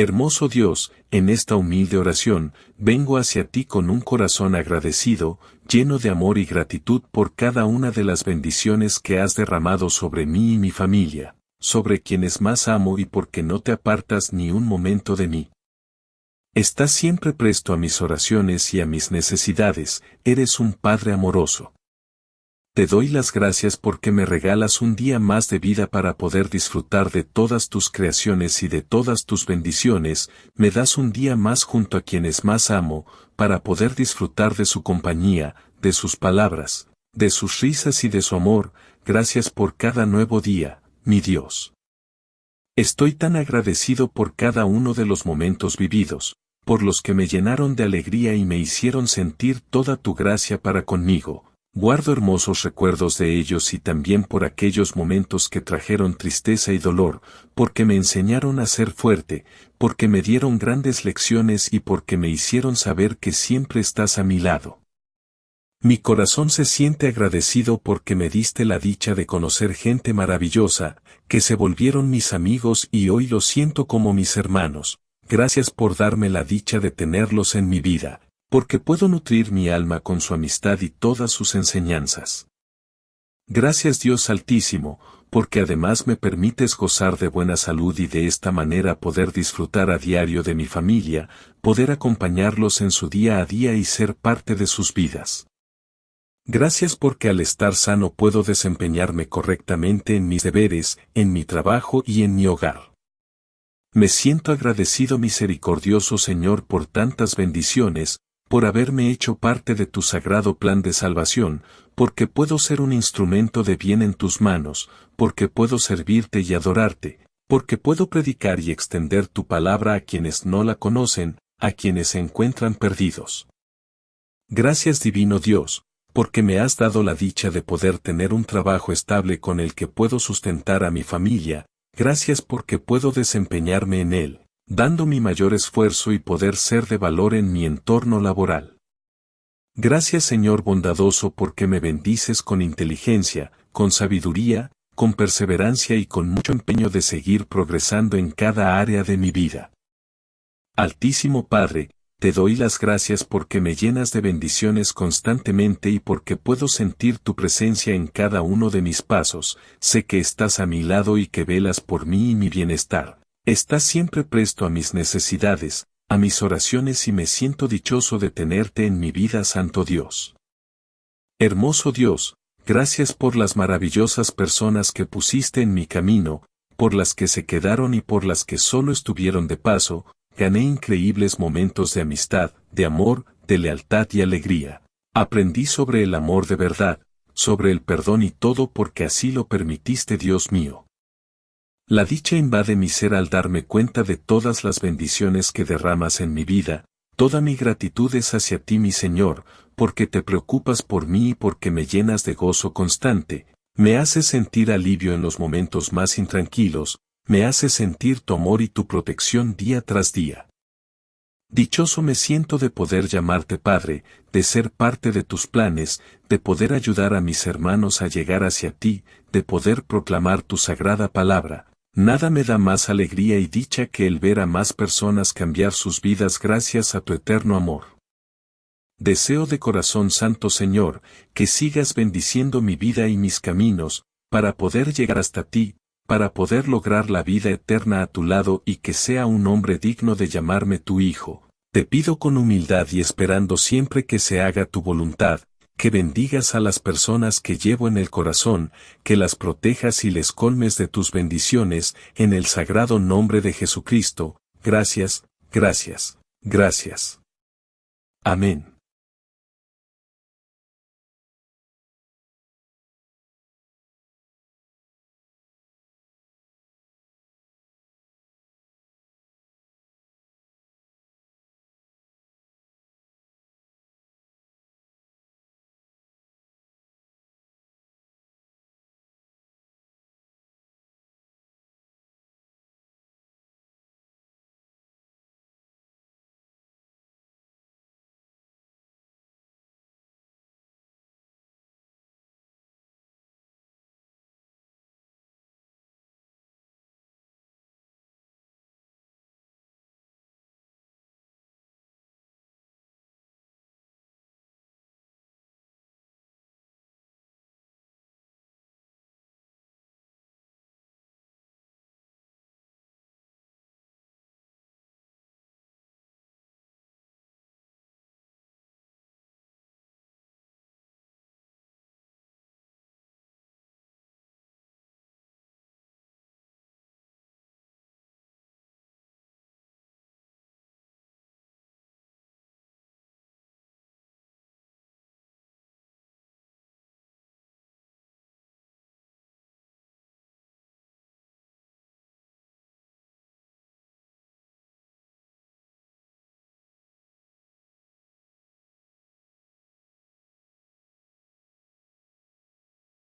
Hermoso Dios, en esta humilde oración, vengo hacia ti con un corazón agradecido, lleno de amor y gratitud por cada una de las bendiciones que has derramado sobre mí y mi familia, sobre quienes más amo y porque no te apartas ni un momento de mí. Estás siempre presto a mis oraciones y a mis necesidades, eres un Padre amoroso. Te doy las gracias porque me regalas un día más de vida para poder disfrutar de todas tus creaciones y de todas tus bendiciones, me das un día más junto a quienes más amo, para poder disfrutar de su compañía, de sus palabras, de sus risas y de su amor, gracias por cada nuevo día, mi Dios. Estoy tan agradecido por cada uno de los momentos vividos, por los que me llenaron de alegría y me hicieron sentir toda tu gracia para conmigo, Guardo hermosos recuerdos de ellos y también por aquellos momentos que trajeron tristeza y dolor, porque me enseñaron a ser fuerte, porque me dieron grandes lecciones y porque me hicieron saber que siempre estás a mi lado. Mi corazón se siente agradecido porque me diste la dicha de conocer gente maravillosa, que se volvieron mis amigos y hoy los siento como mis hermanos. Gracias por darme la dicha de tenerlos en mi vida, porque puedo nutrir mi alma con su amistad y todas sus enseñanzas. Gracias Dios Altísimo, porque además me permites gozar de buena salud y de esta manera poder disfrutar a diario de mi familia, poder acompañarlos en su día a día y ser parte de sus vidas. Gracias porque al estar sano puedo desempeñarme correctamente en mis deberes, en mi trabajo y en mi hogar. Me siento agradecido misericordioso Señor por tantas bendiciones, por haberme hecho parte de tu sagrado plan de salvación, porque puedo ser un instrumento de bien en tus manos, porque puedo servirte y adorarte, porque puedo predicar y extender tu palabra a quienes no la conocen, a quienes se encuentran perdidos. Gracias Divino Dios, porque me has dado la dicha de poder tener un trabajo estable con el que puedo sustentar a mi familia, gracias porque puedo desempeñarme en él, dando mi mayor esfuerzo y poder ser de valor en mi entorno laboral. Gracias Señor bondadoso porque me bendices con inteligencia, con sabiduría, con perseverancia y con mucho empeño de seguir progresando en cada área de mi vida. Altísimo Padre, te doy las gracias porque me llenas de bendiciones constantemente y porque puedo sentir tu presencia en cada uno de mis pasos, sé que estás a mi lado y que velas por mí y mi bienestar. Estás siempre presto a mis necesidades, a mis oraciones y me siento dichoso de tenerte en mi vida, Santo Dios. Hermoso Dios, gracias por las maravillosas personas que pusiste en mi camino, por las que se quedaron y por las que solo estuvieron de paso, gané increíbles momentos de amistad, de amor, de lealtad y alegría. Aprendí sobre el amor de verdad, sobre el perdón y todo porque así lo permitiste Dios mío. La dicha invade mi ser al darme cuenta de todas las bendiciones que derramas en mi vida, toda mi gratitud es hacia ti mi Señor, porque te preocupas por mí y porque me llenas de gozo constante, me haces sentir alivio en los momentos más intranquilos, me haces sentir tu amor y tu protección día tras día. Dichoso me siento de poder llamarte Padre, de ser parte de tus planes, de poder ayudar a mis hermanos a llegar hacia ti, de poder proclamar tu sagrada palabra, Nada me da más alegría y dicha que el ver a más personas cambiar sus vidas gracias a tu eterno amor. Deseo de corazón santo Señor, que sigas bendiciendo mi vida y mis caminos, para poder llegar hasta ti, para poder lograr la vida eterna a tu lado y que sea un hombre digno de llamarme tu Hijo. Te pido con humildad y esperando siempre que se haga tu voluntad, que bendigas a las personas que llevo en el corazón, que las protejas y les colmes de tus bendiciones, en el sagrado nombre de Jesucristo, gracias, gracias, gracias. Amén.